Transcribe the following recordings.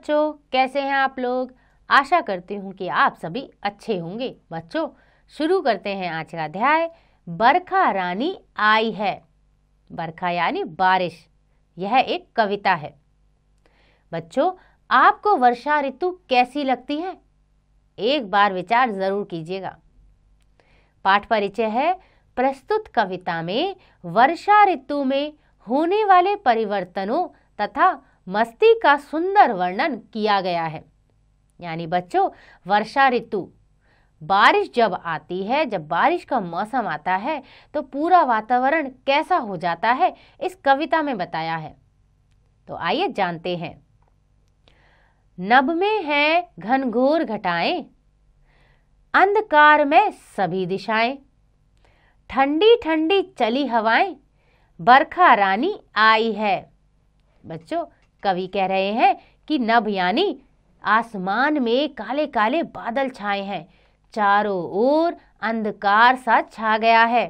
बच्चों कैसे हैं आप लोग आशा करती हूँ कि आप सभी अच्छे होंगे बच्चों शुरू करते हैं आज का अध्याय बरखा रानी आई है बरखा यानी बारिश यह एक कविता है बच्चों आपको वर्षा ऋतु कैसी लगती है एक बार विचार जरूर कीजिएगा पाठ परिचय है प्रस्तुत कविता में वर्षा ऋतु में होने वाले परिवर्तनों तथा मस्ती का सुंदर वर्णन किया गया है यानी बच्चों वर्षा ऋतु बारिश जब आती है जब बारिश का मौसम आता है तो पूरा वातावरण कैसा हो जाता है इस कविता में बताया है तो आइए जानते हैं नभ में है घनघोर घटाएं अंधकार में सभी दिशाएं ठंडी ठंडी चली हवाएं बरखा रानी आई है बच्चों कवि कह रहे हैं कि नभ यानी आसमान में काले काले बादल छाए हैं चारों ओर अंधकार सा छा गया है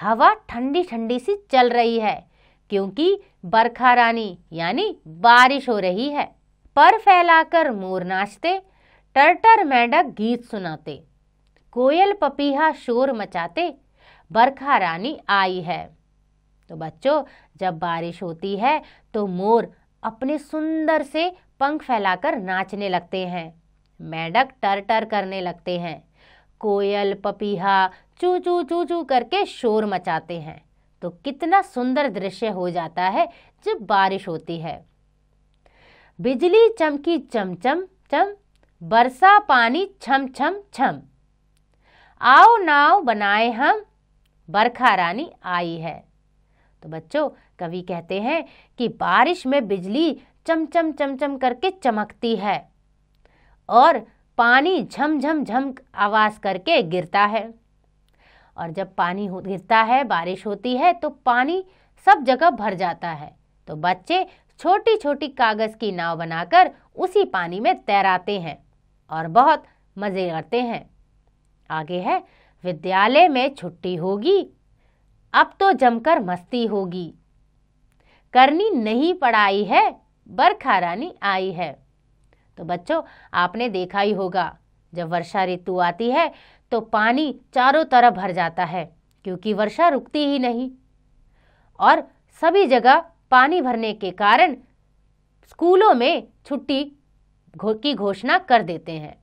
हवा ठंडी ठंडी सी चल रही है क्योंकि बरखा रानी यानी बारिश हो रही है पर फैलाकर मोर नाचते टर्टर मेंढक गीत सुनाते कोयल पपीहा शोर मचाते बरखा रानी आई है तो बच्चों जब बारिश होती है तो मोर अपने सुंदर से पंख फैलाकर नाचने लगते हैं मेढक टर टर करने लगते हैं कोयल पपीहा चू चू चू चू करके शोर मचाते हैं तो कितना सुंदर दृश्य हो जाता है जब बारिश होती है बिजली चमकी चमचम चम बरसा पानी छम छम छम आओ नाव बनाए हम बरखा रानी आई है तो बच्चों कवि कहते हैं कि बारिश में बिजली चमचम चमचम करके चमकती है और पानी झमझम झम आवाज़ करके गिरता है और जब पानी गिरता है बारिश होती है तो पानी सब जगह भर जाता है तो बच्चे छोटी छोटी कागज़ की नाव बनाकर उसी पानी में तैराते हैं और बहुत मज़े करते हैं आगे है विद्यालय में छुट्टी होगी अब तो जमकर मस्ती होगी करनी नहीं पढ़ाई है बरखा रानी आई है तो बच्चों आपने देखा ही होगा जब वर्षा ऋतु आती है तो पानी चारों तरफ भर जाता है क्योंकि वर्षा रुकती ही नहीं और सभी जगह पानी भरने के कारण स्कूलों में छुट्टी की घोषणा कर देते हैं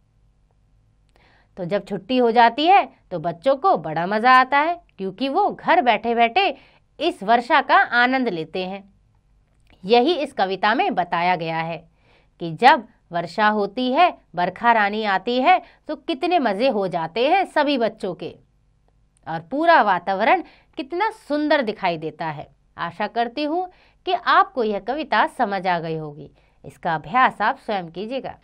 तो जब छुट्टी हो जाती है तो बच्चों को बड़ा मज़ा आता है क्योंकि वो घर बैठे बैठे इस वर्षा का आनंद लेते हैं यही इस कविता में बताया गया है कि जब वर्षा होती है बरखा रानी आती है तो कितने मज़े हो जाते हैं सभी बच्चों के और पूरा वातावरण कितना सुंदर दिखाई देता है आशा करती हूँ कि आपको यह कविता समझ आ गई होगी इसका अभ्यास आप स्वयं कीजिएगा